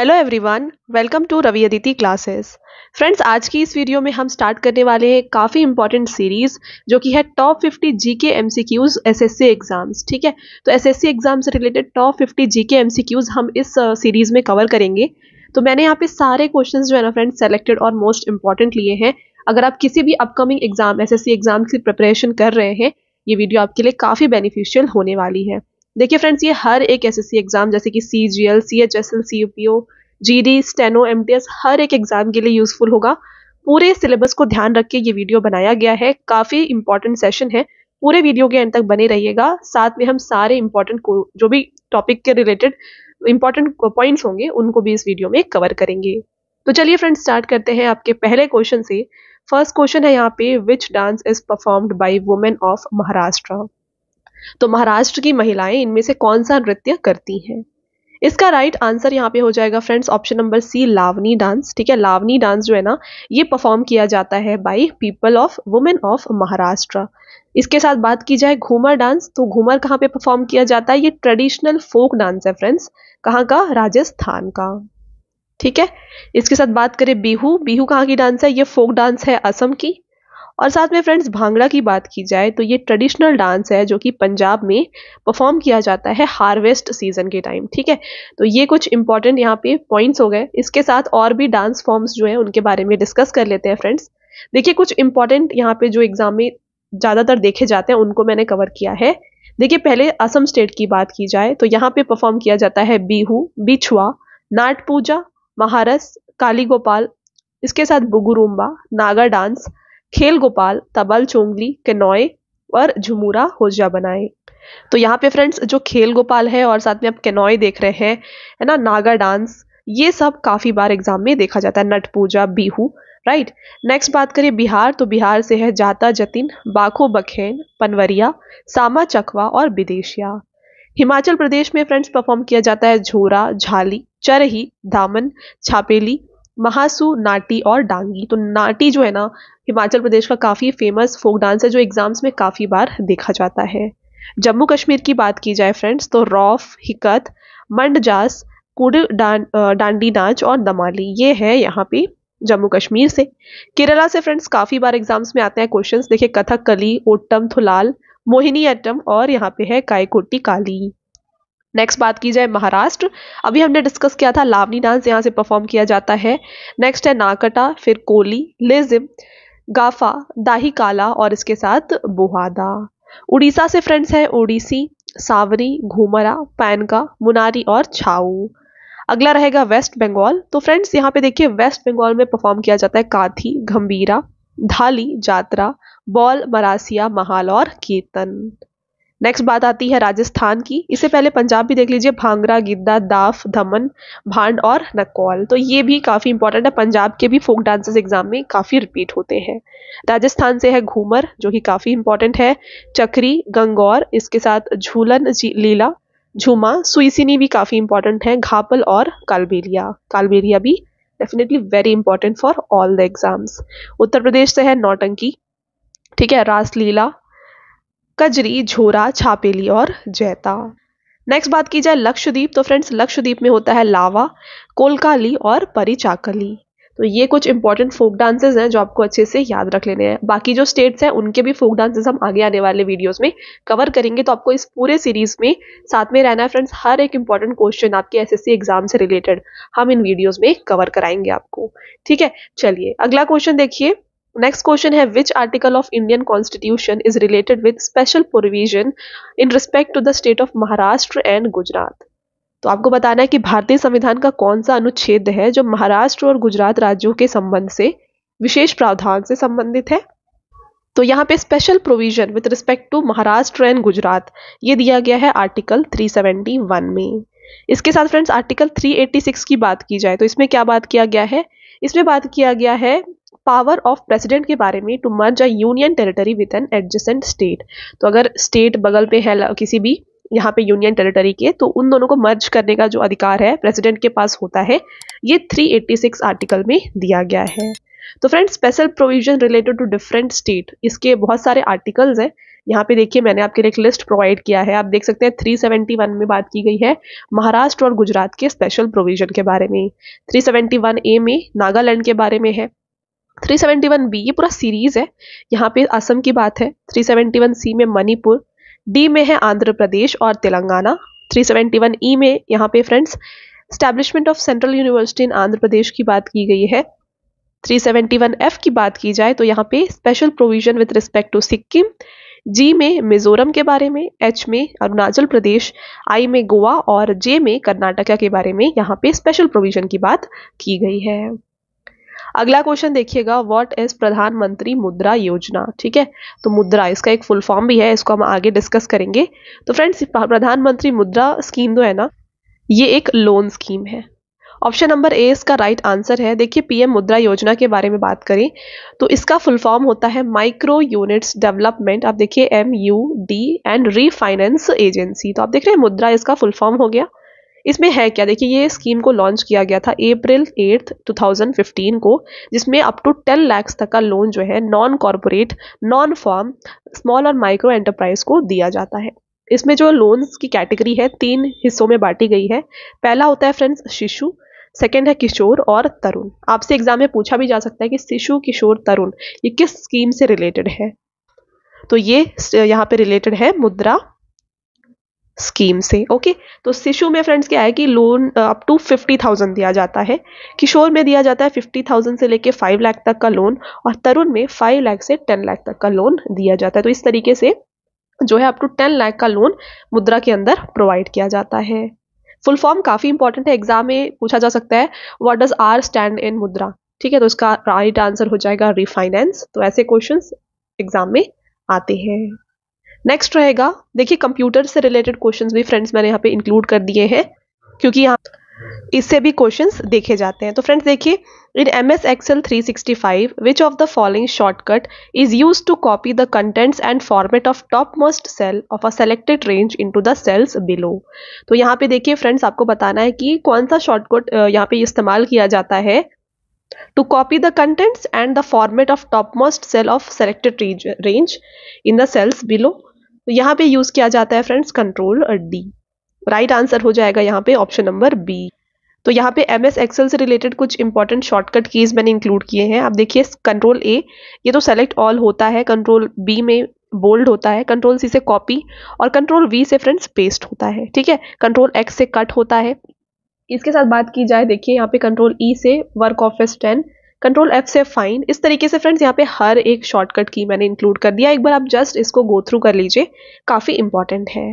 Hello everyone welcome to Ravi Aditi classes friends आज की इस वीडियो में हम स्टार्ट करने वाले हैं काफ़ी इंपॉर्टेंट सीरीज़ जो कि है top 50 GK MCQs SSC exams ठीक है तो एसएससी एग्जाम से रिलेटेड टॉप 50 जीके एमसीक्यूज हम इस सीरीज़ uh, में कवर करेंगे तो मैंने यहाँ पे सारे क्वेश्चन जो है ना फ्रेंड्स सेलेक्टेड और मोस्ट इंपॉर्टेंट लिए हैं अगर आप किसी भी अपकमिंग एग्जाम एस एग्जाम की प्रिपरेशन कर रहे हैं ये वीडियो आपके लिए काफ़ी बेनिफिशियल होने वाली है देखिए फ्रेंड्स ये हर एक एसएससी एग्ज़ाम जैसे कि C G L C H S L C U P O G D steno M T S हर एक एग्ज़ाम के लिए यूज़फुल होगा पूरे सिलेबस को ध्यान रख के ये वीडियो बनाया गया है काफ़ी इंपॉर्टेंट सेशन है पूरे वीडियो के एंड तक बने रहिएगा साथ में हम सारे इंपॉर्टेंट जो भी टॉपिक के रिलेटेड इंपॉर्टेंट पॉइंट्स होंगे उनको भी इस वीडियो में कवर करेंगे तो चलिए फ्रेंड्स स्टार्ट करते हैं आपके पहले क्वेश्चन से फर्स्ट क्वेश्चन है यहाँ पे which dance is performed by women of Maharashtra तो महाराष्ट्र की महिलाएं इनमें से कौन सा नृत्य करती हैं इसका राइट आंसर यहाँ पे हो जाएगा friends option number C Lavani dance ठीक है लावनी डांस जो है ना ये परफॉर्म किया जाता है by people of women of Maharashtra इसके साथ बात की जाए घूमर डांस तो घूमर कहाँ पे परफॉर्म किया जाता है ये ट्रेडिशनल फोक डांस है फ्रेंड्स कहाँ का राजस्थान का ठीक है इसके साथ बात करें बिहू बिहू कहाँ की डांस है ये फोक डांस है असम की और साथ में फ्रेंड्स भांगड़ा की बात की जाए तो ये ट्रेडिशनल डांस है जो कि पंजाब में परफॉर्म किया जाता है हार्वेस्ट सीजन के टाइम ठीक है तो ये कुछ इंपॉर्टेंट यहाँ पे पॉइंट्स हो गए इसके साथ और भी डांस फॉर्म्स जो है उनके बारे में डिस्कस कर लेते हैं फ्रेंड्स देखिए कुछ इंपॉर्टेंट यहाँ पे जो एग्जाम में ज़्यादातर देखे जाते हैं उनको मैंने कवर किया है देखिए पहले असम स्टेट की बात की जाए तो यहाँ पे परफॉर्म किया जाता है बीहू बिछुआ नाट पूजा महारस काली गोपाल इसके साथ बुगुरुम्बा नागा डांस खेल गोपाल तबल चोंगली किनॉय और झुमुरा होजा बनाए तो यहाँ पे फ्रेंड्स जो खेल गोपाल है और साथ में आप केनॉय देख रहे हैं है ना नागा डांस ये सब काफ़ी बार एग्जाम में देखा जाता है नट पूजा बिहू राइट नेक्स्ट बात करें बिहार तो बिहार से है जाता जतिन बाखो बखेन पनवरिया सामा चकवा और विदेशिया हिमाचल प्रदेश में फ्रेंड्स परफॉर्म किया जाता है झोरा झाली चरही दामन छापेली महासु नाटी और डांगी तो नाटी जो है ना हिमाचल प्रदेश का काफ़ी फेमस फोक डांस है जो एग्ज़ाम्स में काफ़ी बार देखा जाता है जम्मू कश्मीर की बात की जाए फ्रेंड्स तो रॉफ हिकत मंडजास कुड डांडी नाच और दमाली ये है यहाँ पे जम्मू कश्मीर से केरला से फ्रेंड्स काफ़ी बार एग्जाम्स में आते हैं क्वेश्चंस देखिए कथक कली ओट्टम थुलाल मोहिनी अट्टम और यहाँ पे है कायकोटी काली नेक्स्ट बात की जाए महाराष्ट्र अभी हमने डिस्कस किया था लावनी डांस यहाँ से परफॉर्म किया जाता है नेक्स्ट है नाकटा फिर कोली लेजिम गाफा दाही काला और इसके साथ बोहादा उड़ीसा से फ्रेंड्स हैं उड़ीसी सावरी घूमरा पैनका मुनारी और छाऊ अगला रहेगा वेस्ट बंगाल तो फ्रेंड्स यहाँ पे देखिए वेस्ट बंगाल में परफॉर्म किया जाता है काथी गंभीरा धाली जात्रा बॉल मरासिया महाल और कीर्तन नेक्स्ट बात आती है राजस्थान की इससे पहले पंजाब भी देख लीजिए भांगरा गिद्दा दाफ धमन भांड और नकौल तो ये भी काफ़ी इंपॉर्टेंट है पंजाब के भी फोक डांसेस एग्जाम में काफ़ी रिपीट होते हैं राजस्थान से है घूमर जो कि काफ़ी इंपॉर्टेंट है चक्री गंगौर इसके साथ झूलन लीला झूमा सुइसिनी भी काफ़ी इंपॉर्टेंट है घापल और कालबेलिया कालबेलिया भी definitely very important for all the exams Uttar Pradesh से है नौटंकी ठीक है रासलीला कजरी झोरा छापेली और जैता नेक्स्ट बात की जाए लक्षद्वीप तो फ्रेंड्स लक्षद्वीप में होता है लावा कोलकाली और परिचाकली तो ये कुछ इंपॉर्टेंट फोक डांसेस हैं जो आपको अच्छे से याद रख लेने हैं बाकी जो स्टेट्स हैं उनके भी फोक डांसेस हम आगे आने वाले वीडियोस में कवर करेंगे तो आपको इस पूरे सीरीज में साथ में रहना है फ्रेंड्स हर एक इंपॉर्टेंट क्वेश्चन आपके एसएससी एग्जाम से रिलेटेड हम इन वीडियोज में कवर कराएंगे आपको ठीक है चलिए अगला क्वेश्चन देखिए नेक्स्ट क्वेश्चन है which article of Indian constitution is related with special provision in respect to the state of Maharashtra and Gujarat तो आपको बताना है कि भारतीय संविधान का कौन सा अनुच्छेद है जो महाराष्ट्र और गुजरात राज्यों के संबंध से विशेष प्रावधान से संबंधित है तो यहाँ पे special provision with respect to Maharashtra and Gujarat ये दिया गया है आर्टिकल 371 में इसके साथ फ्रेंड्स आर्टिकल 386 की बात की जाए तो इसमें क्या बात किया गया है इसमें बात किया गया है पावर ऑफ प्रेसिडेंट के बारे में to merge a union territory with an adjacent state तो अगर स्टेट बगल पे है किसी भी यहाँ पे यूनियन टेरिटरी के तो उन दोनों को मर्ज करने का जो अधिकार है प्रेसिडेंट के पास होता है ये 386 आर्टिकल में दिया गया है तो friends special provision related to different state इसके बहुत सारे आर्टिकल्स हैं यहाँ पे देखिए मैंने आपके लिए एक लिस्ट प्रोवाइड किया है आप देख सकते हैं 371 में बात की गई है महाराष्ट्र और गुजरात के स्पेशल प्रोविजन के बारे में 371 ए में नागालैंड के बारे में है 371 बी ये पूरा सीरीज है यहाँ पे असम की बात है 371 सी में मणिपुर डी में है आंध्र प्रदेश और तेलंगाना 371 ई e में यहाँ पे friends establishment of central university in Andhra Pradesh की बात की गई है 371 एफ की बात की जाए तो यहाँ पे special provision with respect to Sikkim जी में मिजोरम के बारे में एच में अरुणाचल प्रदेश आई में गोवा और जे में कर्नाटका के बारे में यहाँ पे स्पेशल प्रोविजन की बात की गई है अगला क्वेश्चन देखिएगा व्हाट इज प्रधानमंत्री मुद्रा योजना ठीक है तो मुद्रा इसका एक फुल फॉर्म भी है इसको हम आगे डिस्कस करेंगे तो फ्रेंड्स प्रधानमंत्री मुद्रा स्कीम जो है ना ये एक लोन स्कीम है ऑप्शन नंबर ए इसका राइट आंसर है देखिए पीएम मुद्रा योजना के बारे में बात करें तो इसका फुल फॉर्म होता है माइक्रो यूनिट्स डेवलपमेंट आप देखिए M U D and refinance agency तो आप देख रहे हैं मुद्रा इसका फुल फॉर्म हो गया इसमें है क्या देखिए ये स्कीम को लॉन्च किया गया था अप्रैल एट 2015 को जिसमें अप टू टेन लैक्स तक का लोन जो है non corporate non farm small और माइक्रो एंटरप्राइज को दिया जाता है इसमें जो लोन्स की कैटेगरी है तीन हिस्सों में बांटी गई है पहला होता है फ्रेंड्स शिशु सेकेंड है किशोर और तरुण आपसे एग्जाम में पूछा भी जा सकता है कि शिशु किशोर तरुण ये किस स्कीम से रिलेटेड है तो ये यहाँ पे रिलेटेड है मुद्रा स्कीम से ओके तो शिशु में फ्रेंड्स क्या है कि loan up to fifty thousand दिया जाता है किशोर में दिया जाता है फिफ्टी थाउजेंड से लेके फाइव लाख तक का लोन और तरुण में फाइव लाख से टेन लाख तक का लोन दिया जाता है तो इस तरीके से जो है अप टू टेन लाख का लोन मुद्रा के अंदर प्रोवाइड किया जाता है फुल फॉर्म काफ़ी इंपॉर्टेंट है एग्जाम में पूछा जा सकता है what does R stand in Mudra ठीक है तो इसका राइट आंसर हो जाएगा रिफाइनेंस तो ऐसे क्वेश्चंस एग्जाम में आते हैं नेक्स्ट रहेगा देखिए कंप्यूटर से रिलेटेड क्वेश्चंस भी फ्रेंड्स मैंने यहाँ पे इंक्लूड कर दिए हैं क्योंकि यहाँ इससे भी क्वेश्चंस देखे जाते हैं तो फ्रेंड्स देखिए in M S Excel three sixty five which of the following shortcut is use to copy the contents and format of top most cell of a selected range into the cells below तो यहाँ पे देखिए friends आपको बताना है कि कौन सा शॉर्टकट यहाँ पे इस्तेमाल किया जाता है to copy the contents and the format of top most cell of selected range in the cells below तो यहाँ पे यूज किया जाता है friends control D right answer हो जाएगा यहाँ पे ऑप्शन नंबर बी तो यहाँ पे एम एस एक्सेल से रिलेटेड कुछ इंपॉर्टेंट शॉर्टकट कीज मैंने इंक्लूड किए हैं आप देखिए कंट्रोल ए ये तो सेलेक्ट ऑल होता है कंट्रोल बी में बोल्ड होता है कंट्रोल सी से कॉपी और कंट्रोल वी से फ्रेंड्स पेस्ट होता है ठीक है कंट्रोल एक्स से कट होता है इसके साथ बात की जाए देखिए यहाँ पे कंट्रोल ई e से work office ten control F से फाइन इस तरीके से फ्रेंड्स यहाँ पे हर एक शॉर्टकट की मैंने इंक्लूड कर दिया एक बार आप जस्ट इसको गो थ्रू कर लीजिए काफ़ी इंपॉर्टेंट है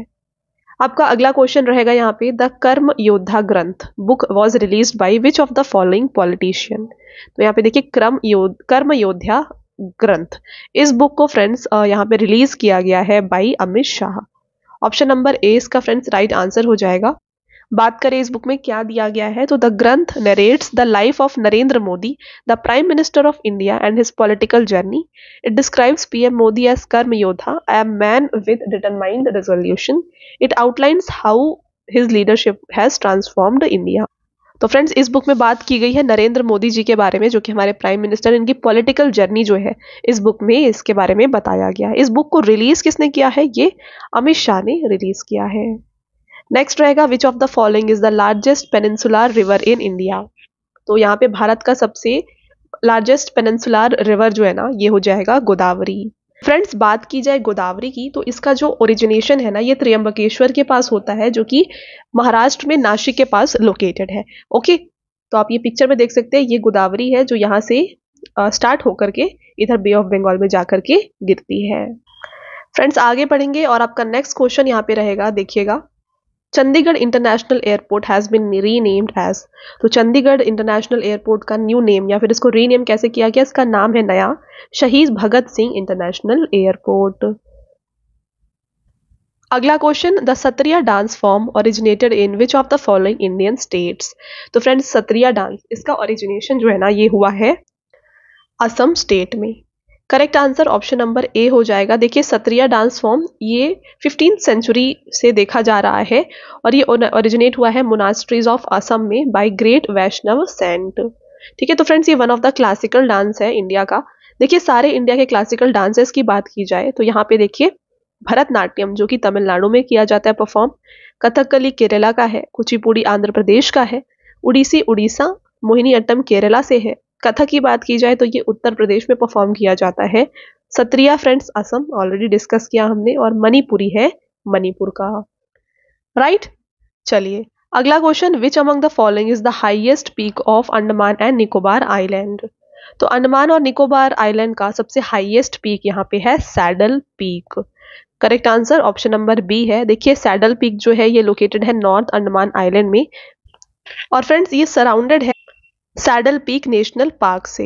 आपका अगला क्वेश्चन रहेगा यहाँ पे the Karma Yoddha Granth book was release by which of the following politician तो यहाँ पे देखिए क्रम योद, कर्म योद्धा ग्रंथ इस बुक को फ्रेंड्स यहाँ पे रिलीज किया गया है by Amit Shah option number A इसका फ्रेंड्स राइट आंसर हो जाएगा बात करें इस बुक में क्या दिया गया है तो the Granth narrates the life of Narendra Modi the prime minister of India and his political journey it describes P M Modi as Karma Yoddha I am man with determined resolution it outlines how his leadership has transformed India तो friends इस book में बात की गई है नरेंद्र मोदी जी के बारे में जो कि हमारे प्राइम मिनिस्टर इनकी पॉलिटिकल जर्नी जो है इस बुक में इसके बारे में बताया गया है इस बुक को रिलीज़ किसने किया है ये अमित शाह ने रिलीज़ किया है नेक्स्ट रहेगा which of the following is the largest peninsular river in India तो यहाँ पे भारत का सबसे लार्जेस्ट पेनेंसुलर रिवर जो है ना ये हो जाएगा गोदावरी फ्रेंड्स बात की जाए गोदावरी की तो इसका जो ओरिजिनेशन है ना ये त्रियम्बकेश्वर के पास होता है जो कि महाराष्ट्र में नासिक के पास लोकेटेड है ओके तो आप ये पिक्चर में देख सकते हैं ये गोदावरी है जो यहाँ से स्टार्ट होकर के इधर बे ऑफ बंगाल में जा कर के गिरती है फ्रेंड्स आगे बढ़ेंगे और आपका नेक्स्ट क्वेश्चन यहाँ पे रहेगा देखिएगा Chandigarh international airport has been renamed as तो चंडीगढ़ इंटरनेशनल एयरपोर्ट का न्यू नेम या फिर इसको रीनेम कैसे किया गया इसका नाम है नया शहीद भगत सिंह इंटरनेशनल एयरपोर्ट अगला question the Sattriya dance form originated in which of the following Indian states तो फ्रेंड्स सत्रिया डांस इसका ओरिजिनेशन जो है ना ये हुआ है असम स्टेट में correct answer option number A हो जाएगा देखिए सत्रिया डांस फॉर्म ये फिफ्टीन सेंचुरी से देखा जा रहा है और ये ओरिजिनेट हुआ है मोनास्ट्रीज ऑफ असम में बाय ग्रेट वैष्णव सेंट ठीक है तो फ्रेंड्स ये one of the classical dance है इंडिया का देखिए सारे इंडिया के क्लासिकल डांसेस की बात की जाए तो यहाँ पे देखिए भरतनाट्यम जो कि तमिलनाडु में किया जाता है परफॉर्म कथकली केरला का है कुचिपुड़ी आंध्र प्रदेश का है उड़ीसी उड़ीसा मोहिनी अट्टम केरला से है कथक की बात की जाए तो ये उत्तर प्रदेश में परफॉर्म किया जाता है Sattriya friends Assam already discuss किया हमने और मणिपुरी है मणिपुर का राइट right? चलिए अगला question which among the following is the highest peak of Andaman and Nicobar island तो अंडमान और निकोबार आइलैंड का सबसे हाईएस्ट पीक यहाँ पे है saddle peak correct answer option number B है देखिए सैडल पीक जो है ये लोकेटेड है नॉर्थ अंडमान आइलैंड में और फ्रेंड्स ये सराउंडेड है सैडल पीक नेशनल पार्क से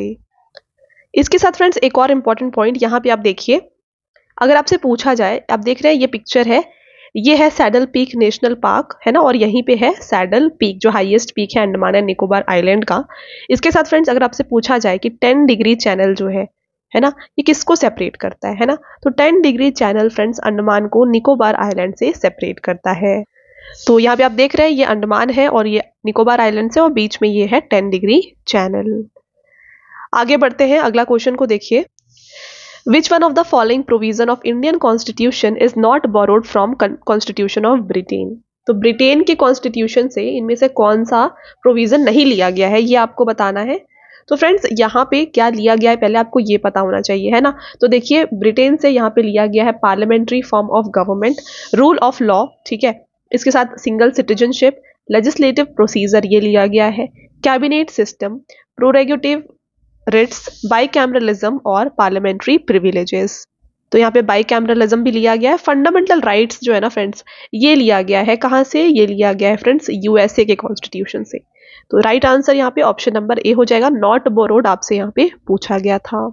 इसके साथ फ्रेंड्स एक और इम्पॉर्टेंट पॉइंट यहाँ पे आप देखिए अगर आपसे पूछा जाए आप देख रहे हैं ये पिक्चर है ये है सैडल पीक नेशनल पार्क है ना और यहीं पे है सैडल पीक जो हाईएस्ट पीक है अंडमान एंड निकोबार आइलैंड का इसके साथ फ्रेंड्स अगर आपसे पूछा जाए कि टेन डिग्री चैनल जो है है ना ये किसको सेपरेट करता है है ना तो ten degree channel friends Andaman को निकोबार आइलैंड से सेपरेट करता है तो यहाँ पे आप देख रहे हैं ये अंडमान है और ये निकोबार आइलैंड है और बीच में ये है टेन डिग्री चैनल आगे बढ़ते हैं अगला क्वेश्चन को देखिए which one of the following provision of Indian constitution is not borrowed from constitution of Britain तो ब्रिटेन के कॉन्स्टिट्यूशन से इनमें से कौन सा प्रोविजन नहीं लिया गया है ये आपको बताना है तो फ्रेंड्स यहाँ पे क्या लिया गया है पहले आपको ये पता होना चाहिए है ना तो देखिए ब्रिटेन से यहाँ पे लिया गया है parliamentary form of government rule of law ठीक है इसके साथ सिंगल सिटीजनशिप लेजिस्लेटिव प्रोसीजर ये लिया गया है cabinet system prerogative writs bicameralism और पार्लियामेंट्री प्रिविलेजेस तो यहाँ पे बाई कैमरलिज्म भी लिया गया है फंडामेंटल राइट्स जो है ना फ्रेंड्स ये लिया गया है कहाँ से ये लिया गया है फ्रेंड्स यूएसए के कॉन्स्टिट्यूशन से तो राइट आंसर यहाँ पे ऑप्शन नंबर ए हो जाएगा नॉट बोरोड आपसे यहाँ पे पूछा गया था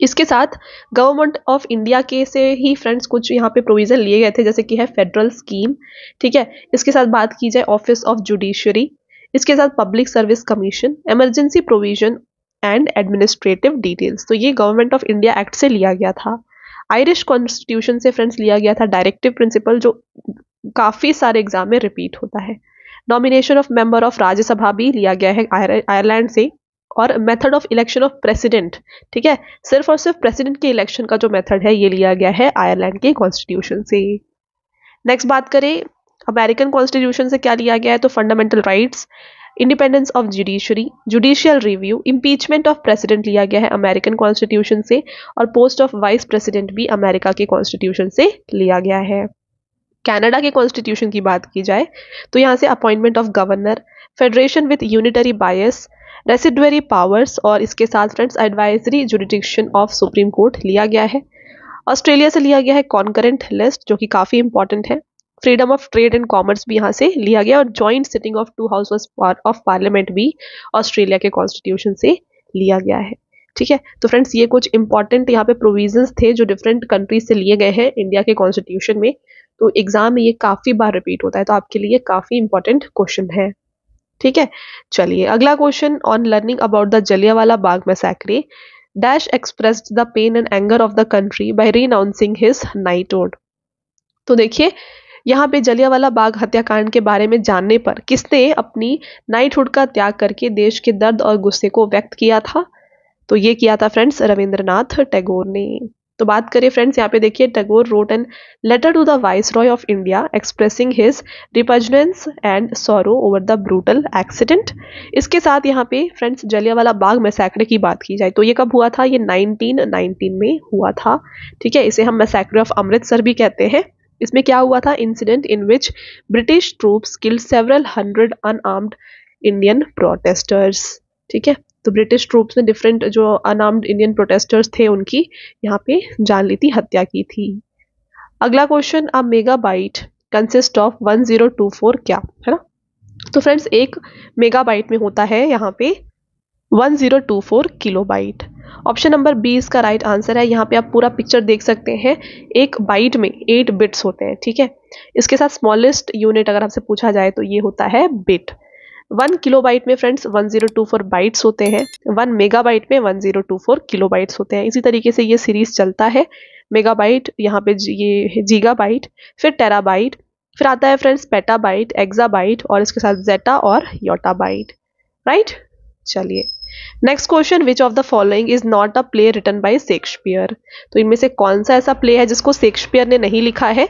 इसके साथ गवर्नमेंट ऑफ इंडिया के से ही फ्रेंड्स कुछ यहाँ पे प्रोविज़न लिए गए थे जैसे कि है फेडरल स्कीम ठीक है इसके साथ बात की जाए ऑफिस ऑफ जुडिशरी इसके साथ public service commission emergency provision and administrative details तो ये गवर्नमेंट ऑफ इंडिया एक्ट से लिया गया था आयरिश कॉन्स्टिट्यूशन से फ्रेंड्स लिया गया था डायरेक्टिव प्रिंसिपल जो काफ़ी सारे एग्जाम में रिपीट होता है nomination of member of Rajya Sabha भी लिया गया है आयरलैंड से और method of election of president ठीक है सिर्फ और सिर्फ प्रेसिडेंट के इलेक्शन का जो मेथड है ये लिया गया है आयरलैंड के कॉन्स्टिट्यूशन से नेक्स्ट बात करें अमेरिकन कॉन्स्टिट्यूशन से क्या लिया गया है तो fundamental rights independence of judiciary judicial review impeachment of president लिया गया है अमेरिकन कॉन्स्टिट्यूशन से और पोस्ट ऑफ वाइस प्रेसिडेंट भी अमेरिका के कॉन्स्टिट्यूशन से लिया गया है कनाडा के कॉन्स्टिट्यूशन की बात की जाए तो यहाँ से appointment of governor federation with unitary bias residuary powers और इसके साथ friends advisory jurisdiction of supreme court लिया गया है ऑस्ट्रेलिया से लिया गया है कॉन्करेंट लिस्ट जो कि काफ़ी इंपॉर्टेंट है freedom of trade and commerce भी यहाँ से लिया गया और joint sitting of two house of parliament भी ऑस्ट्रेलिया के कॉन्स्टिट्यूशन से लिया गया है ठीक है तो फ्रेंड्स ये कुछ इंपॉर्टेंट यहाँ पे प्रोविजंस थे जो डिफरेंट कंट्रीज से लिए गए हैं इंडिया के कॉन्स्टिट्यूशन में तो एग्ज़ाम में ये काफ़ी बार रिपीट होता है तो आपके लिए काफ़ी इंपॉर्टेंट क्वेश्चन है ठीक है चलिए अगला question on learning about the Jallianwala Bagh massacre dash expresses the pain and anger of the country by announcing his ode तो देखिए यहाँ पे जलियावाला बाग हत्याकांड के बारे में जानने पर किसने अपनी नाइटहुड का त्याग करके देश के दर्द और गुस्से को व्यक्त किया था तो ये किया था फ्रेंड्स रविंद्रनाथ टैगोर ने तो बात करें फ्रेंड्स यहाँ पे देखिए Tagore wrote an letter to the viceroy of India expressing his repugnance and sorrow over the brutal accident इसके साथ यहाँ पे फ्रेंड्स जलियावाला बाग मैसेकड़े की बात की जाए तो ये कब हुआ था ये 1919 में हुआ था ठीक है इसे हम मैसेकड़े ऑफ अमृतसर भी कहते हैं इसमें क्या हुआ था incident in which British troops killed several hundred unarmed Indian protesters ठीक है तो ब्रिटिश ट्रूप्स ने डिफरेंट जो अनार्म्ड इंडियन प्रोटेस्टर्स थे उनकी यहाँ पे जान थी हत्या की थी अगला क्वेश्चन अब मेगा बाइट कंसिस्ट ऑफ 1024 क्या है ना तो फ्रेंड्स एक मेगा बाइट में होता है यहाँ पे 1024 किलोबाइट ऑप्शन नंबर बी इसका राइट आंसर है यहाँ पे आप पूरा पिक्चर देख सकते हैं एक बाइट में एट बिट्स होते हैं ठीक है इसके साथ स्मॉलेस्ट यूनिट अगर आपसे पूछा जाए तो ये होता है बिट वन किलो बाइट में फ्रेंड्स 1024 बाइट्स होते हैं वन मेगा बाइट में 1024 किलो बाइट्स होते हैं इसी तरीके से ये सीरीज चलता है मेगा बाइट यहाँ पे ये जीगा बाइट फिर टेरा बाइट फिर आता है friends petabyte exabyte और इसके साथ जेटा और योटा बाइट राइट चलिए next question which of the following is not a play written by Shakespeare तो इनमें से कौन सा ऐसा प्ले है जिसको शेक्सपियर ने नहीं लिखा है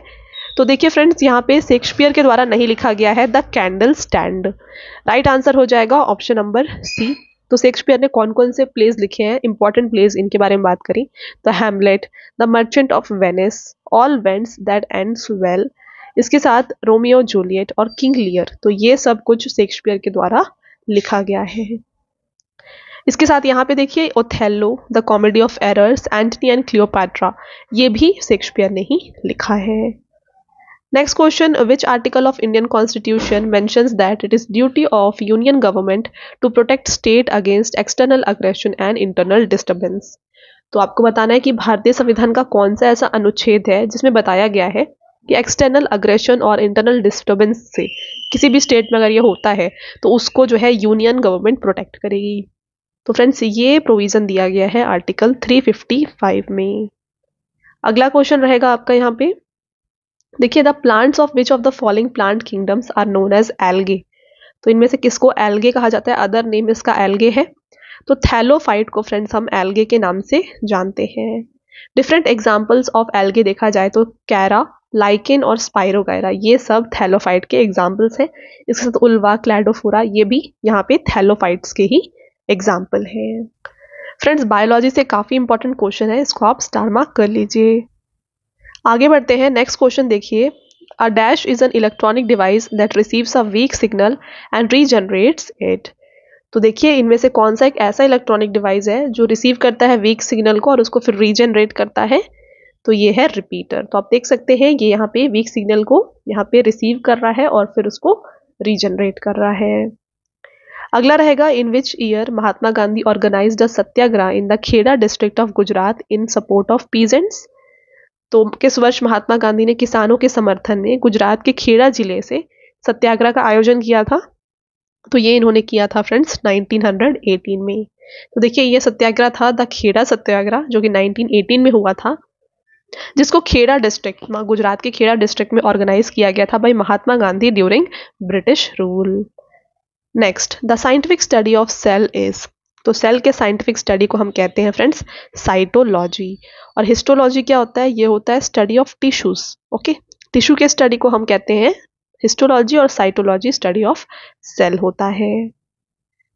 तो देखिए फ्रेंड्स यहाँ पे शेक्सपियर के द्वारा नहीं लिखा गया है the candle stand right answer हो जाएगा ऑप्शन नंबर सी तो शेक्सपियर ने कौन कौन से प्लेज लिखे हैं इंपॉर्टेंट प्लेज इनके बारे में बात करी the Hamlet the merchant of Venice all vents that ends well इसके साथ रोमियो जूलियट और किंग लियर तो ये सब कुछ शेक्सपियर के द्वारा लिखा गया है इसके साथ यहाँ पे देखिए Othello the comedy of errors Antony and Cleopatra ये भी शेक्सपियर ने ही लिखा है next question which article of Indian constitution मैं that it is duty of union government to protect state against external aggression and internal disturbance तो आपको बताना है कि भारतीय संविधान का कौन सा ऐसा अनुच्छेद है जिसमें बताया गया है कि एक्सटर्नल अग्रेशन और इंटरनल डिस्टर्बेंस से किसी भी स्टेट में अगर ये होता है तो उसको जो है यूनियन गवर्नमेंट प्रोटेक्ट करेगी तो फ्रेंड्स ये प्रोविज़न दिया गया है आर्टिकल 355 में अगला क्वेश्चन रहेगा आपका यहाँ पे देखिए the plants of which of the following plant kingdoms are known as algae तो इनमें से किसको एल्गे कहा जाता है अदर नेम इसका एल्गे है तो थैलोफाइट को फ्रेंड्स हम एल्गे के नाम से जानते हैं डिफरेंट एग्जाम्पल्स ऑफ एल्गे देखा जाए तो कैरा लाइकिन और स्पायरोगैरा ये सब थैलोफाइट के एग्जाम्पल्स हैं इसके साथ उल्वा क्लैडोफोरा ये भी यहाँ पे थैलोफाइट्स के ही एग्जाम्पल हैं फ्रेंड्स बायोलॉजी से काफ़ी इंपॉर्टेंट क्वेश्चन है इसको आप स्टार मार्क कर लीजिए आगे बढ़ते हैं नेक्स्ट क्वेश्चन देखिए a dash is an electronic device that receives a weak signal and regenerates it तो देखिए इनमें से कौन सा एक ऐसा इलेक्ट्रॉनिक डिवाइस है जो रिसीव करता है वीक सिग्नल को और उसको फिर रीजनरेट करता है तो ये है रिपीटर तो आप देख सकते हैं ये यहाँ पे वीक सिग्नल को यहाँ पे रिसीव कर रहा है और फिर उसको रीजनरेट कर रहा है अगला रहेगा in which year Mahatma Gandhi organize a satyagraha in the Kheda district of Gujarat in support of peasants तो किस वर्ष महात्मा गांधी ने किसानों के समर्थन में गुजरात के खेड़ा जिले से सत्याग्रह का आयोजन किया था तो ये इन्होंने किया था फ्रेंड्स 1918 में तो देखिए ये सत्याग्रह था द खेड़ा सत्याग्रह जो कि 1918 में हुआ था जिसको खेड़ा डिस्ट्रिक्ट गुजरात के खेड़ा डिस्ट्रिक्ट में ऑर्गेनाइज किया गया था by Mahatma Gandhi during British rule next the scientific study of cell is तो सेल के साइंटिफिक स्टडी को हम कहते हैं फ्रेंड्स साइटोलॉजी और हिस्टोलॉजी क्या होता है ये होता है study of tissues okay tissue के स्टडी को हम कहते हैं हिस्टोलॉजी और साइटोलॉजी स्टडी ऑफ सेल होता है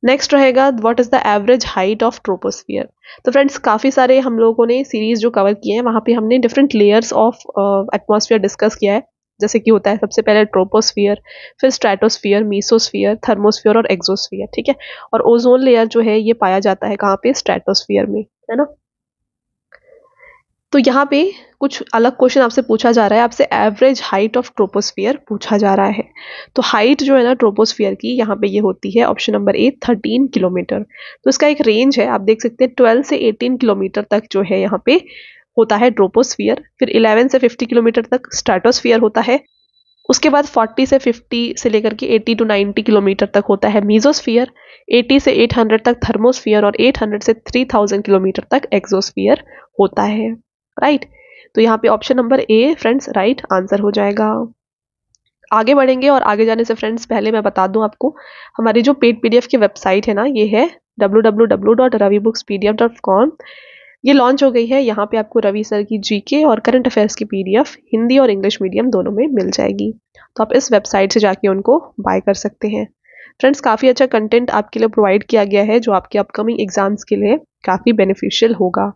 नेक्स्ट रहेगा what is the average height of troposphere तो फ्रेंड्स काफ़ी सारे हम लोगों ने सीरीज जो कवर किए हैं वहां पे हमने different layers of atmosphere discuss किया है जैसे कि होता है सबसे पहले ट्रोपोस्फियर फिर स्ट्रेटोस्फियर मीसोस्फियर थर्मोस्फियर और एक्जोस्फियर ठीक है और ओजोन लेयर जो है ये पाया जाता है कहाँ पे स्ट्रेटोस्फियर में है ना तो यहाँ पे कुछ अलग क्वेश्चन आपसे पूछा जा रहा है आपसे एवरेज हाइट ऑफ ट्रोपोस्फियर पूछा जा रहा है तो हाइट जो है ना ट्रोपोस्फियर की यहाँ पे ये होती है option number A thirteen kilometer तो इसका एक रेंज है आप देख सकते हैं ट्वेल्व से एटीन किलोमीटर तक जो है यहाँ पे होता है ड्रोपोस्फियर फिर 11 से 50 किलोमीटर तक स्ट्राटोस्फियर होता है उसके बाद 40 से 50 से लेकर के 80 टू 90 किलोमीटर तक होता है मीजोस्फियर 80 से 800 तक थर्मोस्फियर और 800 से 3000 किलोमीटर तक एक्सोस्फियर होता है राइट right? तो यहाँ पे option number A friends right answer हो जाएगा आगे बढ़ेंगे और आगे जाने से फ्रेंड्स पहले मैं बता दूं आपको हमारी जो पेड पीडीएफ की वेबसाइट है ना ये है डब्ल्यू ये लॉन्च हो गई है यहाँ पे आपको रवि सर की जीके और करंट अफेयर्स की पीडीएफ हिंदी और इंग्लिश मीडियम दोनों में मिल जाएगी तो आप इस वेबसाइट से जाके उनको बाय कर सकते हैं फ्रेंड्स काफ़ी अच्छा कंटेंट आपके लिए प्रोवाइड किया गया है जो आपके अपकमिंग एग्जाम्स के लिए काफ़ी बेनिफिशियल होगा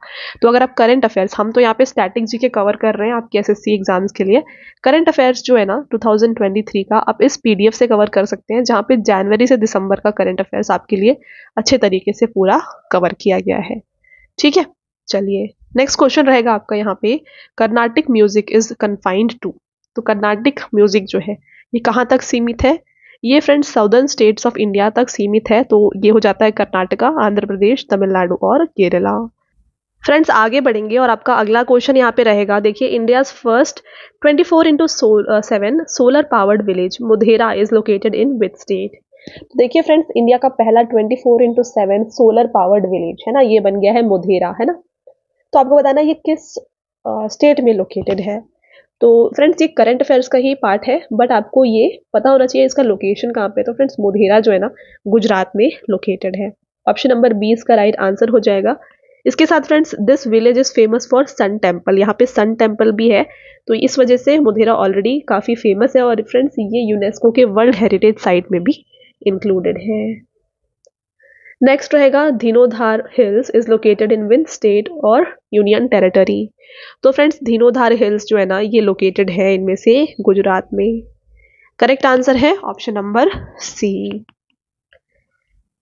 तो अगर आप करंट अफेयर्स हम तो यहाँ पे स्टैटिक जी के कवर कर रहे हैं आपके एसएससी एग्जाम्स के लिए करंट अफेयर्स जो है ना 2023 का आप इस पीडीएफ से कवर कर सकते हैं जहाँ पे जनवरी से दिसंबर का करंट अफेयर्स आपके लिए अच्छे तरीके से पूरा कवर किया गया है ठीक है चलिए नेक्स्ट क्वेश्चन रहेगा आपका यहाँ पे Carnatic music is confined to तो कर्नाटिक म्यूजिक जो है ये कहाँ तक सीमित है ये friends southern states of India तक सीमित है तो ये हो जाता है कर्नाटका आंध्र प्रदेश तमिलनाडु और केरला फ्रेंड्स आगे बढ़ेंगे और आपका अगला क्वेश्चन यहाँ पे रहेगा देखिए India's first 24 four into seven solar powered village Modhera is located in which state तो देखिए फ्रेंड्स इंडिया का पहला 24 four into seven solar powered village है ना ये बन गया है मुधेरा है ना तो आपको बताना ये किस स्टेट में लोकेटेड है तो फ्रेंड्स ये करंट अफेयर्स का ही पार्ट है बट आपको ये पता होना चाहिए इसका लोकेशन कहाँ पे तो फ्रेंड्स मोधेरा जो है ना गुजरात में लोकेटेड है ऑप्शन नंबर बी इसका राइट आंसर हो जाएगा इसके साथ friends this village is famous for sun temple यहाँ पे सन टेम्पल भी है तो इस वजह से मोधेरा ऑलरेडी काफ़ी फेमस है और फ्रेंड्स ये यूनेस्को के वर्ल्ड हेरिटेज साइट में भी इंक्लूडेड है नेक्स्ट रहेगा Dhinodhar hills is located in which state और यूनियन टेरिटरी तो फ्रेंड्स धीनोधार हिल्स जो है ना ये लोकेटेड है इनमें से गुजरात में करेक्ट आंसर है ऑप्शन नंबर सी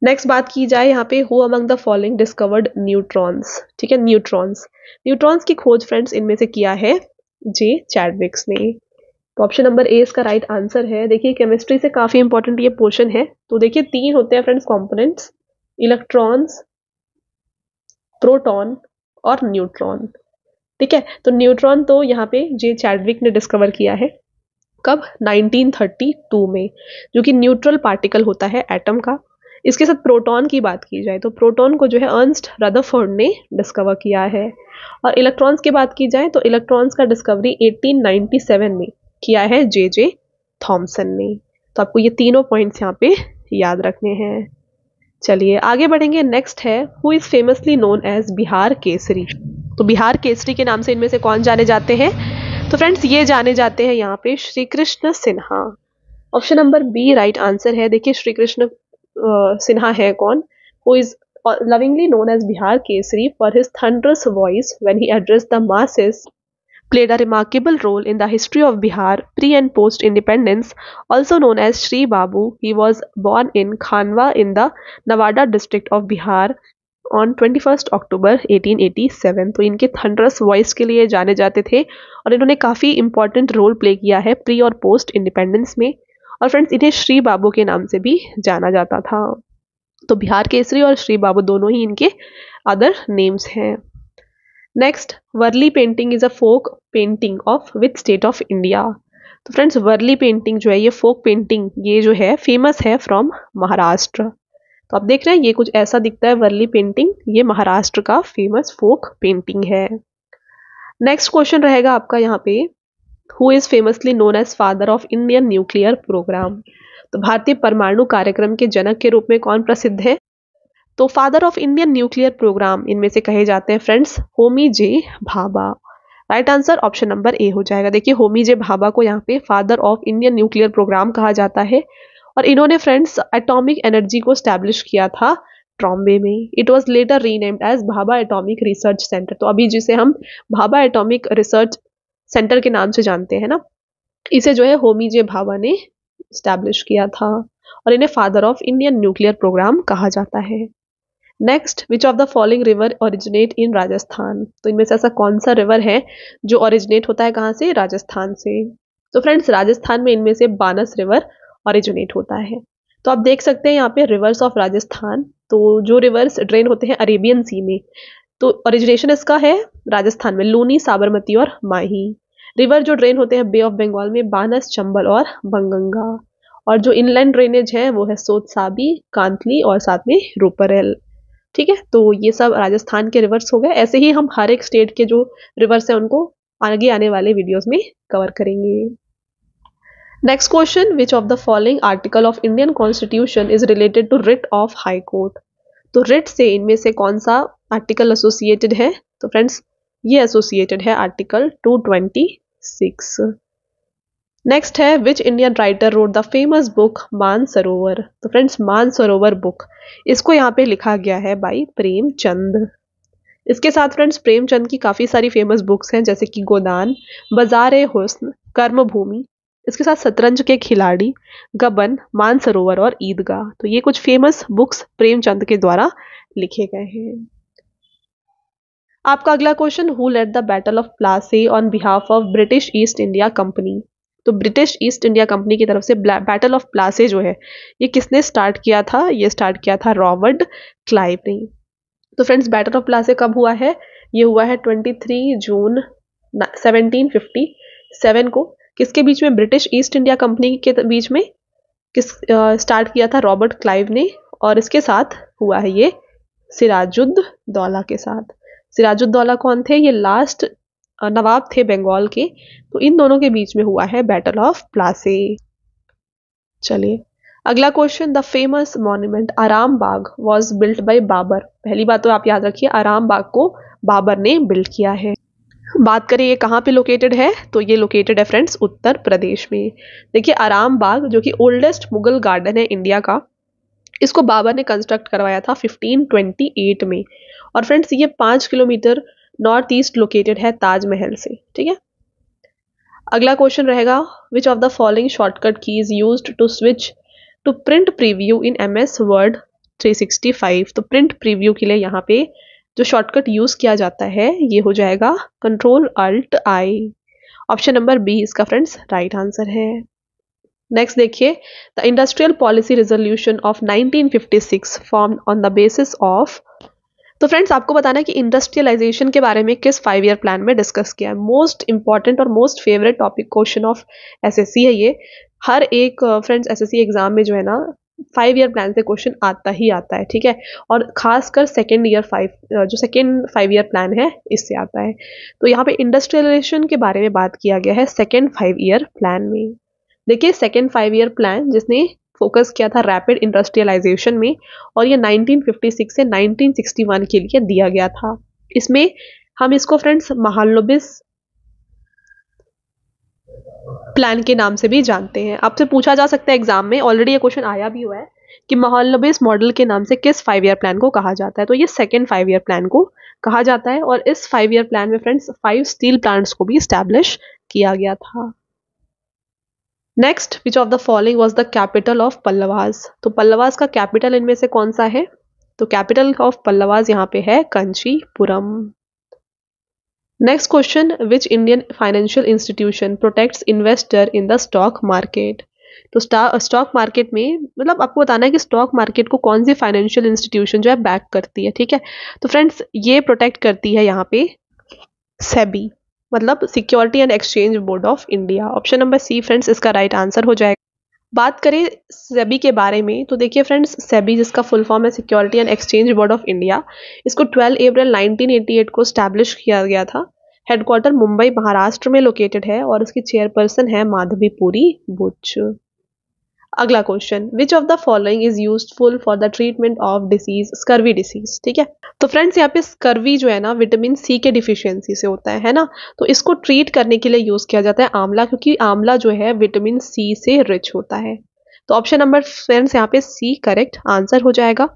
नेक्स्ट बात की जाए यहाँ पे who among the following discovered neutrons ठीक है न्यूट्रॉन्स न्यूट्रॉन्स की खोज फ्रेंड्स इनमें से किया है जे चैडविक्स ने तो ऑप्शन नंबर ए इसका राइट आंसर है देखिए केमिस्ट्री से काफ़ी इंपॉर्टेंट ये पोर्शन है तो देखिए तीन होते हैं फ्रेंड्स कॉम्पोनेंट्स इलेक्ट्रॉन्स प्रोटॉन और न्यूट्रॉन ठीक है तो न्यूट्रॉन तो यहाँ पे जे चैडविक ने डिस्कवर किया है कब 1932 में जो कि न्यूट्रल पार्टिकल होता है एटम का इसके साथ प्रोटॉन की बात की जाए तो प्रोटॉन को जो है अर्नस्ट रदरफोर्ड ने डिस्कवर किया है और इलेक्ट्रॉन्स की बात की जाए तो इलेक्ट्रॉन्स का डिस्कवरी 1897 में किया है जे जे थॉम्सन ने तो आपको ये तीनों पॉइंट्स यहाँ पे याद रखने हैं चलिए आगे बढ़ेंगे नेक्स्ट है who is famously known as Bihar Kesari तो बिहार केसरी के नाम से इनमें से कौन जाने जाते हैं तो फ्रेंड्स ये जाने जाते हैं यहाँ पे Shri Krishna Sinha option number B right answer है देखिए श्री कृष्ण सिन्हा है कौन who is lovingly known as Bihar Kesari for his thunderous voice when he address the masses played a remarkable role in the history of Bihar pre and post independence. Also known as Sri Babu, he was born in Khanwa in the Nawada district of Bihar on 21st October 1887 तो इनके thunderous voice के लिए जाने जाते थे और इन्होंने काफ़ी important role play किया है pre और post independence में और friends इन्हें श्री बाबू के नाम से भी जाना जाता था तो बिहार केसरी और श्री बाबू दोनों ही इनके अदर नेम्स हैं next Warli painting is a folk painting of which state of India तो फ्रेंड्स वर्ली पेंटिंग जो है ये फोक पेंटिंग ये जो है फेमस है फ्रॉम महाराष्ट्र तो आप देख रहे हैं ये कुछ ऐसा दिखता है वर्ली पेंटिंग ये महाराष्ट्र का फेमस फोक पेंटिंग है नेक्स्ट क्वेश्चन रहेगा आपका यहाँ पे who is famously known as father of Indian nuclear programme तो भारतीय परमाणु कार्यक्रम के जनक के रूप में कौन प्रसिद्ध है तो father of Indian nuclear programme इनमें से कहे जाते हैं friends Homi J Bhabha right answer option number A हो जाएगा देखिए होमी जे भाभा को यहाँ पे father of Indian nuclear programme कहा जाता है और इन्होंने फ्रेंड्स एटॉमिक एनर्जी को स्टैब्लिश किया था ट्रॉम्बे में it was later renamed as Bhabha atomic research centre तो अभी जिसे हम भाभा एटॉमिक रिसर्च सेंटर के नाम से जानते हैं ना इसे जो है होमी जे भाभा ने स्टैब्लिश किया था और इन्हें father of Indian nuclear programme कहा जाता है next which of the following river originate in Rajasthan तो इनमें से ऐसा कौन सा रिवर है जो ओरिजिनेट होता है कहाँ से राजस्थान से तो फ्रेंड्स राजस्थान में इनमें से बानस रिवर ओरिजिनेट होता है तो आप देख सकते हैं यहाँ पे रिवर्स ऑफ राजस्थान तो जो रिवर्स ड्रेन होते हैं अरेबियन सी में तो ओरिजिनेशन इसका है राजस्थान में लूनी साबरमती और माही रिवर जो ड्रेन होते हैं बे ऑफ बंगाल में बानस चंबल और बंगंगा और जो इनलैंड ड्रेनेज है वो है सोतसाबी कांतली और साथ में रूपरेल ठीक है तो ये सब राजस्थान के रिवर्स हो गए ऐसे ही हम हर एक स्टेट के जो रिवर्स हैं उनको आगे आने वाले वीडियोस में कवर करेंगे next question which of the following article of Indian constitution is related to writ of high court तो रिट से इनमें से कौन सा आर्टिकल एसोसिएटेड है तो फ्रेंड्स ये एसोसिएटेड है article two twenty six next है which Indian writer wrote the famous book Mansarovar तो फ्रेंड्स मानसरोवर बुक इसको यहाँ पे लिखा गया है बाई प्रेमचंद इसके साथ फ्रेंड्स प्रेमचंद की काफ़ी सारी फेमस बुक्स हैं जैसे कि गोदान बाजार हुस्न कर्म भूमि इसके साथ शतरंज के खिलाड़ी गबन मान सरोवर और ईदगाह तो ये कुछ फेमस बुक्स प्रेमचंद के द्वारा लिखे गए हैं आपका अगला question who led the battle of Plassey on behalf of British East India Company तो ब्रिटिश ईस्ट इंडिया कंपनी की तरफ से बैटल ऑफ प्लासे जो है ये किसने स्टार्ट किया था ये स्टार्ट किया था रॉबर्ट क्लाइव ने तो फ्रेंड्स बैटल ऑफ प्लासे कब हुआ है ये हुआ है 23 जून 1757 को किसके बीच में ब्रिटिश ईस्ट इंडिया कंपनी के बीच में किस स्टार्ट किया था रॉबर्ट क्लाइव ने और इसके साथ हुआ है ये सिराजुद्दौला के साथ सिराजुद्दौला कौन थे ये लास्ट नवाब थे बंगाल के तो इन दोनों के बीच में हुआ है बैटल ऑफ प्लासी चलिए अगला question the famous monument Aram Bagh was built by Babur पहली बात तो आप याद रखिए आराम बाग को बाबर ने बिल्ड किया है बात करें ये कहाँ पे लोकेटेड है तो ये लोकेटेड है फ्रेंड्स उत्तर प्रदेश में देखिए आराम बाग जो कि ओल्डेस्ट मुगल गार्डन है इंडिया का इसको बाबर ने कंस्ट्रक्ट करवाया था 1528 में और फ्रेंड्स ये पाँच किलोमीटर नॉर्थ ईस्ट लोकेटेड है ताजमहल से ठीक है अगला क्वेश्चन रहेगा which of the following shortcut key is use to switch to print preview in M S Word 365 तो प्रिंट प्रीव्यू के लिए यहाँ पे जो शॉर्टकट यूज किया जाता है ये हो जाएगा control alt I option number B इसका फ्रेंड्स राइट आंसर है नेक्स्ट देखिए the industrial policy resolution of 1956 form on the basis of तो फ्रेंड्स आपको बताना कि इंडस्ट्रियलाइजेशन के बारे में किस फाइव ईयर प्लान में डिस्कस किया है मोस्ट इंपॉर्टेंट और most favourite topic question of S है ये हर एक फ्रेंड्स एस एग्जाम में जो है ना फाइव ईयर प्लान से क्वेश्चन आता ही आता है ठीक है और खासकर सेकेंड ईयर फाइव जो सेकेंड फाइव ईयर प्लान है इससे आता है तो यहाँ पे इंडस्ट्रियलाइजेशन के बारे में बात किया गया है सेकेंड फाइव ईयर प्लान में देखिए सेकेंड फाइव ईयर प्लान जिसने फोकस किया था रैपिड इंडस्ट्रियलाइजेशन में और ये 1956 से 1961 के लिए दिया गया था इसमें हम इसको फ्रेंड्स महालोबिस प्लान के नाम से भी जानते हैं आपसे पूछा जा सकता है एग्जाम में ऑलरेडी ये क्वेश्चन आया भी हुआ है कि महालोबिस मॉडल के नाम से किस फाइव ईयर प्लान को कहा जाता है तो ये सेकेंड फाइव ईयर प्लान को कहा जाता है और इस फाइव ईयर प्लान में फ्रेंड्स फाइव स्टील प्लांट्स को भी इस्टेब्लिश किया गया था next which of the following was the capital of Pallavas तो पल्लवाज का कैपिटल इनमें से कौन सा है तो कैपिटल ऑफ पल्लवाज यहाँ पे है Kanchipuram next question which Indian financial institution protects investor in the stock market तो स्टॉक मार्केट में मतलब आपको बताना है कि स्टॉक मार्केट को कौन सी फाइनेंशियल इंस्टीट्यूशन जो है बैक करती है ठीक है तो फ्रेंड्स ये प्रोटेक्ट करती है यहाँ पे सेबी मतलब security and exchange board of India option number C friends इसका राइट right आंसर हो जाएगा बात करें सेबी के बारे में तो देखिए फ्रेंड्स सेबी जिसका फुल फॉर्म है security and exchange board of India इसको 12 अप्रैल 1988 को स्टैब्लिश किया गया था हेडक्वार्टर मुंबई महाराष्ट्र में लोकेटेड है और इसकी चेयरपर्सन है माधवी पुरी बुच अगला question which of the following is useful for the treatment of disease scurvy disease ठीक है तो फ्रेंड्स यहाँ पे स्कर्वी जो है ना विटामिन सी के डिफिशियंसी से होता है है ना तो इसको ट्रीट करने के लिए यूज किया जाता है आंवला क्योंकि आंवला जो है विटामिन सी से रिच होता है तो ऑप्शन नंबर फ्रेंड्स यहाँ पे सी करेक्ट आंसर हो जाएगा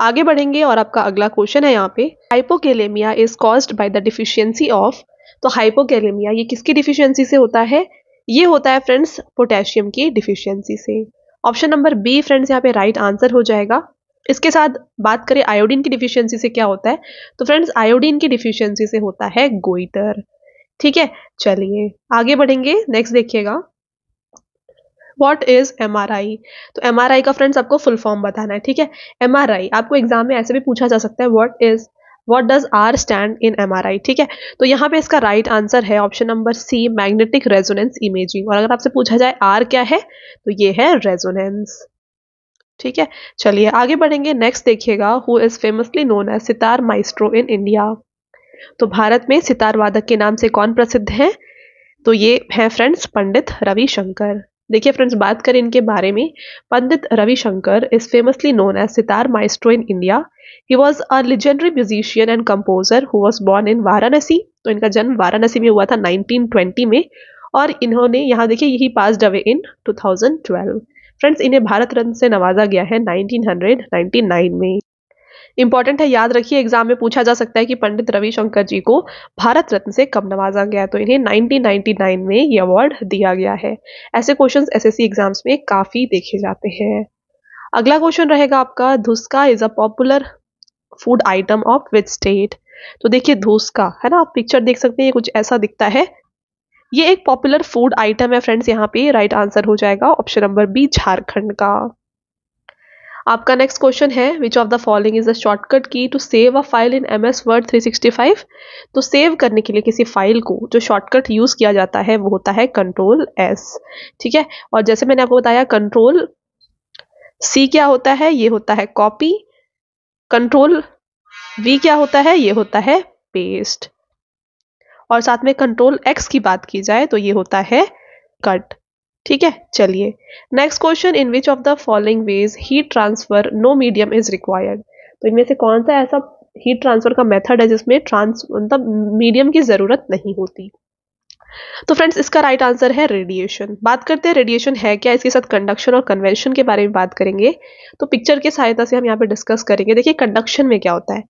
आगे बढ़ेंगे और आपका अगला क्वेश्चन है यहाँ पे hypokalaemia is caused by the deficiency of तो हाइपोकेलेमिया ये किसकी डिफिशियंसी से होता है ये होता है फ्रेंड्स पोटेशियम की डिफिशियंसी से ऑप्शन नंबर बी फ्रेंड्स यहाँ पे राइट आंसर हो जाएगा इसके साथ बात करें आयोडीन की डिफिशियंसी से क्या होता है तो फ्रेंड्स आयोडीन की डिफिशियंसी से होता है गोइटर ठीक है चलिए आगे बढ़ेंगे नेक्स्ट देखिएगा वॉट इज एम तो एम का फ्रेंड्स आपको फुल फॉर्म बताना है ठीक है एम आपको एग्जाम में ऐसे भी पूछा जा सकता है what is what does R stand in M ठीक है तो यहाँ पे इसका राइट right आंसर है option number C magnetic resonance imaging और अगर आपसे पूछा जाए आर क्या है तो ये है रेजोनेंस ठीक है चलिए आगे बढ़ेंगे नेक्स्ट देखिएगा who is famously known as sitar maestro in India तो भारत में सितार वादक के नाम से कौन प्रसिद्ध है तो ये है फ्रेंड्स पंडित रविशंकर देखिए फ्रेंड्स बात करें इनके बारे में Pandit Ravishankar is famously known as sitar maestro in India he was a legendary musician and composer who was born in Varanasi तो इनका जन्म वाराणसी में हुआ था 1920 में और इन्होंने यहाँ देखिए यही पास डवे इन 2012 फ्रेंड्स इन्हें भारत रत्न से नवाजा गया है 1999 में इंपॉर्टेंट है याद रखिए एग्जाम में पूछा जा सकता है कि पंडित रविशंकर जी को भारत रत्न से कब नवाजा गया तो इन्हें 1999 में ये अवार्ड दिया गया है ऐसे क्वेश्चंस एसएससी एग्जाम्स में काफ़ी देखे जाते हैं अगला क्वेश्चन रहेगा आपका dhuska is a popular food item of which state तो देखिए धुस्का है ना आप पिक्चर देख सकते हैं ये कुछ ऐसा दिखता है ये एक पॉपुलर फूड आइटम है फ्रेंड्स यहाँ पे राइट आंसर हो जाएगा ऑप्शन नंबर बी झारखंड का आपका नेक्स्ट क्वेश्चन है which of the following is the shortcut key to save a file in M S Word three sixty five तो सेव करने के लिए किसी फाइल को जो शॉर्टकट यूज़ किया जाता है वो होता है कंट्रोल एस ठीक है और जैसे मैंने आपको बताया कंट्रोल सी क्या होता है ये होता है कॉपी कंट्रोल वी क्या होता है ये होता है पेस्ट और साथ में कंट्रोल एक्स की बात की जाए तो ये होता है कट ठीक है चलिए next question in which of the following ways heat transfer no medium is required तो इनमें से कौन सा ऐसा हीट ट्रांसफर का मेथड है जिसमें ट्रांस मतलब मीडियम की ज़रूरत नहीं होती तो फ्रेंड्स इसका राइट आंसर है रेडिएशन बात करते हैं रेडिएशन है क्या इसके साथ कंडक्शन और कन्वेंशन के बारे में बात करेंगे तो पिक्चर की सहायता से हम यहाँ पे डिस्कस करेंगे देखिए कंडक्शन में क्या होता है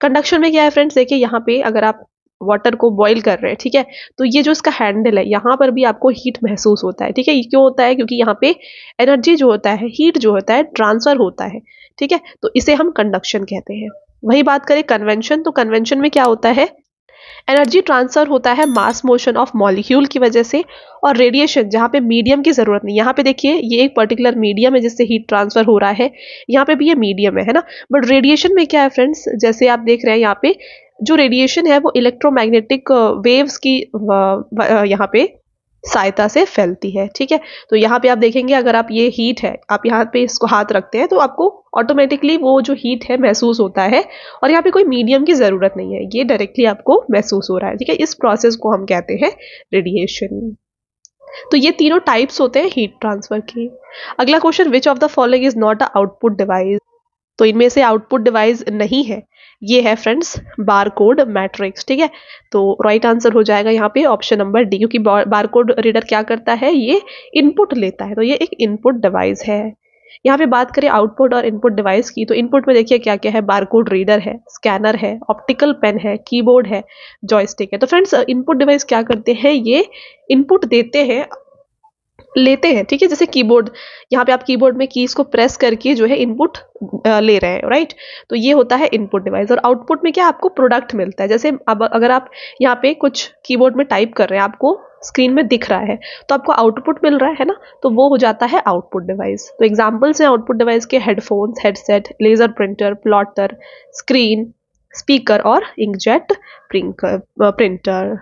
कंडक्शन में क्या है फ्रेंड्स देखिए यहाँ पे अगर आप वाटर को बॉईल कर रहे हैं ठीक है तो ये जो इसका हैंडल है यहाँ पर भी आपको हीट महसूस होता है ठीक है ये क्यों होता है क्योंकि यहाँ पे एनर्जी जो होता है हीट जो होता है ट्रांसफ़र होता है ठीक है तो इसे हम कंडक्शन कहते हैं वही बात करें कन्वेंशन तो कन्वेंशन में क्या होता है एनर्जी ट्रांसफर होता है मास मोशन ऑफ मॉलिक्यूल की वजह से और रेडिएशन जहाँ पे मीडियम की ज़रूरत नहीं यहाँ पे देखिए ये एक पर्टिकुलर मीडियम है जिससे हीट ट्रांसफर हो रहा है यहाँ पे भी ये मीडियम है है ना बट रेडिएशन में क्या है फ्रेंड्स जैसे आप देख रहे हैं यहाँ पे जो रेडिएशन है वो इलेक्ट्रोमैग्नेटिक वेव्स uh, की uh, uh, यहाँ पे सहायता से फैलती है ठीक है तो यहाँ पे आप देखेंगे अगर आप ये हीट है आप यहाँ पे इसको हाथ रखते हैं तो आपको ऑटोमेटिकली वो जो हीट है महसूस होता है और यहाँ पे कोई मीडियम की ज़रूरत नहीं है ये डायरेक्टली आपको महसूस हो रहा है ठीक है इस प्रोसेस को हम कहते हैं रेडिएशन तो ये तीनों टाइप्स होते हैं हीट ट्रांसफर की अगला question which of the following is not a output device तो इनमें से आउटपुट डिवाइस नहीं है ये है फ्रेंड्स बार कोड मैट्रिक्स ठीक है तो राइट right आंसर हो जाएगा यहाँ पे ऑप्शन नंबर डी क्योंकि बार कोड रीडर क्या करता है ये इनपुट लेता है तो ये एक इनपुट डिवाइस है यहाँ पे बात करें आउटपुट और इनपुट डिवाइस की तो इनपुट में देखिए क्या क्या है बारकोड रीडर है स्कैनर है ऑप्टिकल पेन है कीबोर्ड है जॉयस्टिक है तो फ्रेंड्स इनपुट डिवाइस क्या करते हैं ये इनपुट देते हैं लेते हैं ठीक है जैसे कीबोर्ड यहाँ पे आप कीबोर्ड में कीज को प्रेस करके जो है इनपुट ले रहे हैं राइट तो ये होता है इनपुट डिवाइस और आउटपुट में क्या आपको प्रोडक्ट मिलता है जैसे अब अगर आप यहाँ पे कुछ कीबोर्ड में टाइप कर रहे हैं आपको स्क्रीन में दिख रहा है तो आपको आउटपुट मिल रहा है ना तो वो हो जाता है आउटपुट डिवाइस तो एग्जाम्पल्स हैं आउटपुट डिवाइस के headphones headset laser printer plotter screen speaker और इंकजेट प्रिंकर प्रिंटर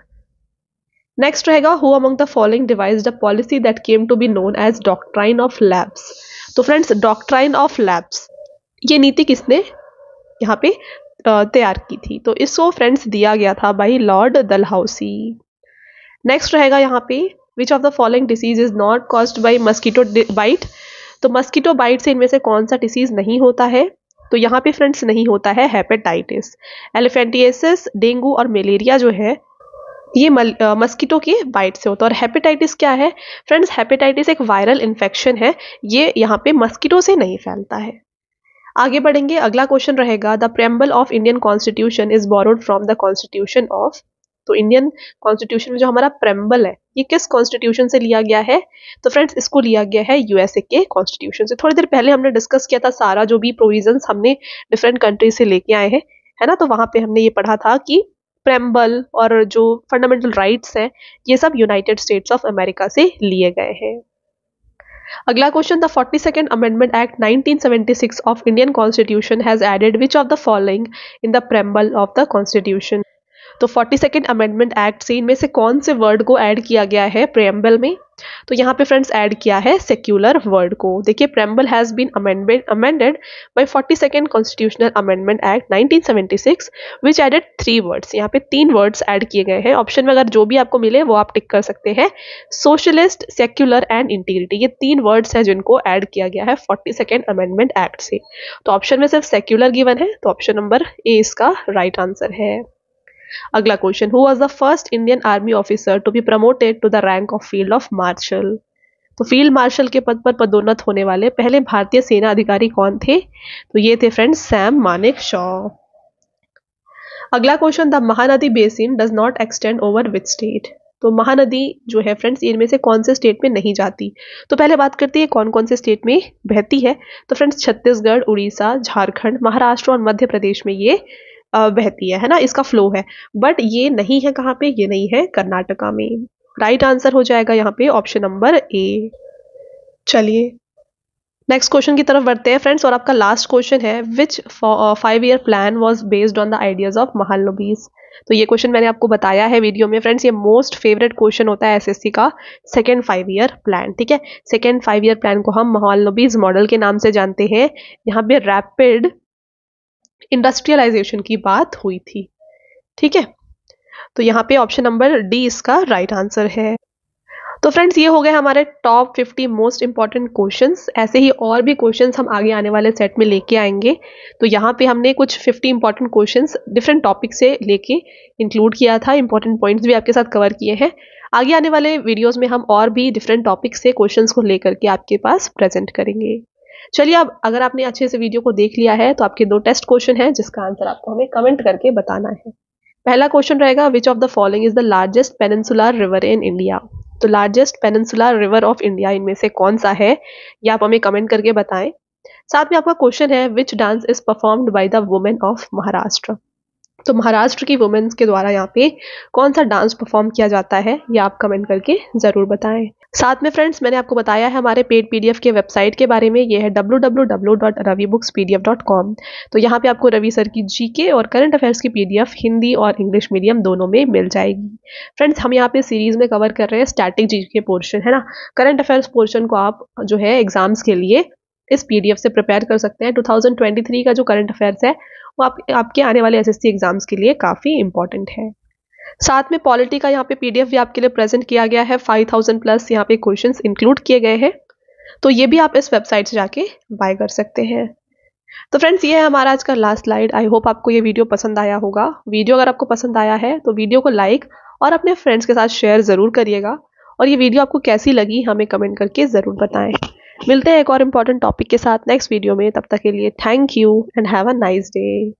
नेक्स्ट रहेगा who among the following devise the policy that came to be known as doctrine of lapse तो friends doctrine of lapse ये नीति किसने यहाँ पे तैयार की थी तो इसको फ्रेंड्स दिया गया था बाई लॉर्ड दलहाउसी नेक्स्ट रहेगा यहाँ पे which of the following disease is not caused by mosquito bite तो मस्कीटो बाइट से इनमें से कौन सा डिसीज नहीं होता है तो यहाँ पे फ्रेंड्स नहीं होता है हेपेटाइटिस एलिफेंटिएसिस डेंगू और मलेरिया जो है ये मस्कीटो के बाइट से होता है और हेपेटाइटिस क्या है फ्रेंड्स हेपेटाइटिस एक वायरल इन्फेक्शन है ये यहाँ पे मस्कीटो से नहीं फैलता है आगे बढ़ेंगे अगला क्वेश्चन रहेगा the preamble of Indian constitution is borrowed from the constitution of तो इंडियन कॉन्स्टिट्यूशन में जो हमारा प्रेम्बल है ये किस कॉन्स्टिट्यूशन से लिया गया है तो फ्रेंड्स इसको लिया गया है यूएसए के कॉन्स्टिट्यूशन से थोड़ी देर पहले हमने डिस्कस किया था सारा जो भी प्रोविजन हमने डिफरेंट कंट्रीज से लेके आए हैं है ना तो वहां पे हमने ये पढ़ा था कि प्रेम्बल और जो फंडामेंटल राइट्स हैं ये सब यूनाइटेड स्टेट्स ऑफ अमेरिका से लिए गए हैं अगला question the forty second amendment act 1976 of Indian constitution has added which of the following in the preamble of the constitution तो फोर्टी सेकेंड अमेंडमेंट एक्ट से इनमें से कौन से वर्ड को ऐड किया गया है प्रेम्बल में तो यहाँ पे फ्रेंड्स ऐड किया है सेक्युलर वर्ड को देखिए preamble has been amendment amended by forty second constitutional amendment act 1976 which added three words यहाँ पे तीन वर्ड्स ऐड किए गए हैं ऑप्शन में अगर जो भी आपको मिले वो आप टिक कर सकते हैं सोशलिस्ट सेक्युलर एंड इंटीग्रिटी ये तीन वर्ड्स हैं जिनको ऐड किया गया है फोर्टी सेकेंड अमेंडमेंट एक्ट से तो ऑप्शन में सिर्फ सेक्युलर गिवन है तो ऑप्शन नंबर ए इसका राइट right आंसर है अगला question who was the first Indian army officer to be promoted to the rank of field of marshal तो फील्ड मार्शल के पद पर पदोन्नत होने वाले पहले भारतीय सेना अधिकारी कौन थे तो ये थे फ्रेंड सैम मानिक शॉ अगला question the Mahanadi basin does not extend over which state तो महानदी जो है फ्रेंड्स इनमें से कौन से स्टेट में नहीं जाती तो पहले बात करती है कौन कौन से स्टेट में बहती है तो फ्रेंड्स छत्तीसगढ़ उड़ीसा झारखंड महाराष्ट्र और मध्य प्रदेश में ये बहती है है ना इसका फ्लो है बट ये नहीं है कहाँ पे ये नहीं है कर्नाटका में राइट आंसर हो जाएगा यहाँ पे ऑप्शन नंबर ए चलिए नेक्स्ट क्वेश्चन की तरफ बढ़ते हैं फ्रेंड्स और आपका लास्ट क्वेश्चन है which five year plan was based on the ideas of Mahalanobis तो ये क्वेश्चन मैंने आपको बताया है वीडियो में फ्रेंड्स ये मोस्ट फेवरेट क्वेश्चन होता है एसएससी का सेकेंड फाइव ईयर प्लान ठीक है सेकेंड फाइव ईयर प्लान को हम महालनबीज मॉडल के नाम से जानते हैं यहाँ पे रैपिड इंडस्ट्रियलाइजेशन की बात हुई थी ठीक है तो यहाँ पे ऑप्शन नंबर डी इसका राइट right आंसर है तो फ्रेंड्स ये हो गए हमारे टॉप 50 मोस्ट इंपॉर्टेंट क्वेश्चंस ऐसे ही और भी क्वेश्चंस हम आगे आने वाले सेट में लेके आएंगे तो यहाँ पे हमने कुछ 50 इंपॉर्टेंट क्वेश्चंस डिफरेंट टॉपिक से लेके इंक्लूड किया था इंपॉर्टेंट पॉइंट्स भी आपके साथ कवर किए हैं आगे आने वाले वीडियोस में हम और भी डिफरेंट टॉपिक से क्वेश्चन को लेकर के आपके पास प्रेजेंट करेंगे चलिए अब अगर आपने अच्छे से वीडियो को देख लिया है तो आपके दो टेस्ट क्वेश्चन हैं जिसका आंसर आपको हमें कमेंट करके बताना है पहला क्वेश्चन रहेगा which of the following is the largest peninsular river in India तो largest peninsular river of India इनमें से कौन सा है यह आप हमें कमेंट करके बताएं साथ में आपका क्वेश्चन है which dance is performed by the women of Maharashtra तो महाराष्ट्र की वुमेन्स के द्वारा यहाँ पे कौन सा डांस परफॉर्म किया जाता है यह आप कमेंट करके ज़रूर बताएं साथ में फ्रेंड्स मैंने आपको बताया है हमारे पेड पीडीएफ के वेबसाइट के बारे में ये है www.ravibookspdf.com तो यहाँ पे आपको रवि सर की जीके और करंट अफेयर्स की पीडीएफ हिंदी और इंग्लिश मीडियम दोनों में मिल जाएगी फ्रेंड्स हम यहाँ पे सीरीज में कवर कर रहे हैं स्टैटिक जीके पोर्शन है ना करंट अफेयर्स पोर्शन को आप जो है एग्जाम्स के लिए इस पी से प्रिपेयर कर सकते हैं टू का जो करंट अफेयर्स है वो आप आपके आने वाले एस एग्जाम्स के लिए काफ़ी इंपॉर्टेंट है साथ में पॉलिटी का यहाँ पे पीडीएफ भी आपके लिए प्रेजेंट किया गया है 5000 प्लस यहाँ पे क्वेश्चंस इंक्लूड किए गए हैं तो ये भी आप इस वेबसाइट से जाके बाय कर सकते हैं तो फ्रेंड्स ये है हमारा आज का लास्ट स्लाइड आई होप आपको ये वीडियो पसंद आया होगा वीडियो अगर आपको पसंद आया है तो वीडियो को लाइक और अपने फ्रेंड्स के साथ शेयर ज़रूर करिएगा और ये वीडियो आपको कैसी लगी हमें कमेंट करके ज़रूर बताएं मिलते हैं एक और इम्पॉर्टेंट टॉपिक के साथ नेक्स्ट वीडियो में तब तक के लिए thank you and have a nice day